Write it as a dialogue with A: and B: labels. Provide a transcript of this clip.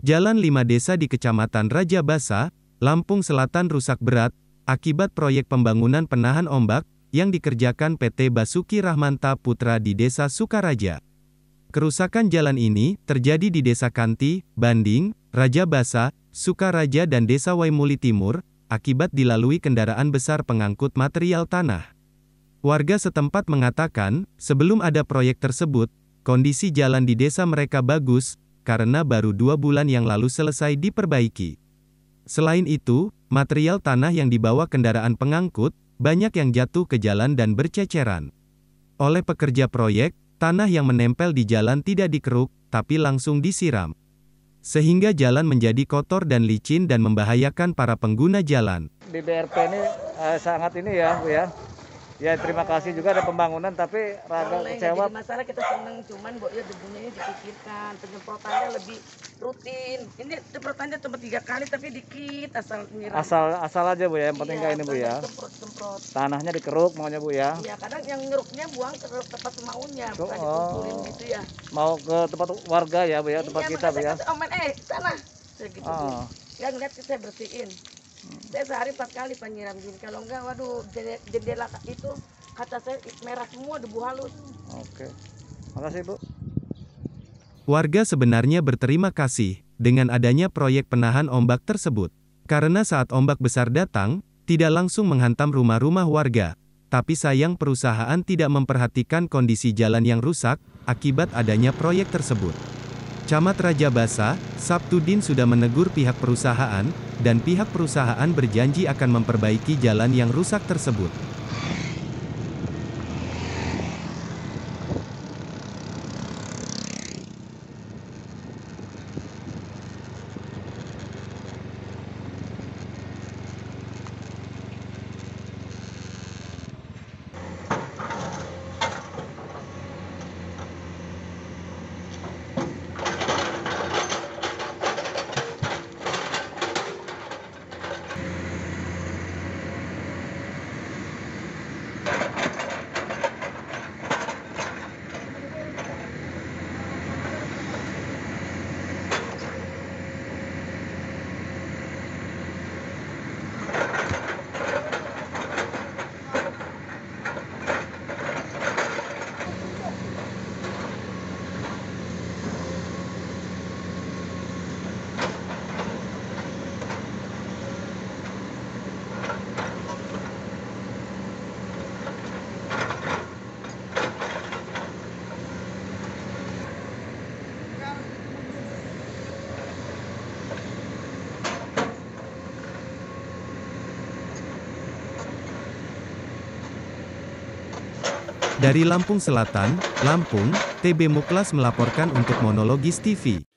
A: Jalan lima desa di Kecamatan Raja Basa, Lampung Selatan rusak berat, akibat proyek pembangunan penahan ombak, yang dikerjakan PT Basuki Rahmanta Putra di Desa Sukaraja. Kerusakan jalan ini, terjadi di Desa Kanti, Banding, Raja Basa, Sukaraja dan Desa Waimuli Timur, akibat dilalui kendaraan besar pengangkut material tanah. Warga setempat mengatakan, sebelum ada proyek tersebut, kondisi jalan di desa mereka bagus, karena baru dua bulan yang lalu selesai diperbaiki. Selain itu, material tanah yang dibawa kendaraan pengangkut, banyak yang jatuh ke jalan dan berceceran. Oleh pekerja proyek, tanah yang menempel di jalan tidak dikeruk, tapi langsung disiram. Sehingga jalan menjadi kotor dan licin dan membahayakan para pengguna jalan.
B: Di ini uh, sangat ini ya, ya Ya terima kasih juga ada pembangunan tapi rada kecewa. masalah kita seneng cuman bu ya debunya ini dipikirkan penyemprotannya lebih rutin. Ini penyemprotannya cuma tiga kali tapi dikit asal nyiram. Asal asal aja bu ya yang penting iya, ini bu ya. Semprot semprot. Tanahnya dikeruk maunya bu ya. Iya kadang yang ngeruknya buang ke tempat semaunya, Tuh, oh, bukan oh. gitu ya. Mau ke tempat warga ya bu ya tempat iya, kita bu ya. Omen eh sana. saya Gitu, oh. Yang lihat saya bersihin. Saya sehari empat kali penyiram gini. Kalau enggak, waduh jendela itu kaca saya merah semua debu halus. Oke, makasih Bu.
A: Warga sebenarnya berterima kasih dengan adanya proyek penahan ombak tersebut. Karena saat ombak besar datang, tidak langsung menghantam rumah-rumah warga, tapi sayang perusahaan tidak memperhatikan kondisi jalan yang rusak akibat adanya proyek tersebut. Camat Raja Basa, Sabtudin sudah menegur pihak perusahaan, dan pihak perusahaan berjanji akan memperbaiki jalan yang rusak tersebut. Dari Lampung Selatan, Lampung, TB Muklas melaporkan untuk Monologis TV.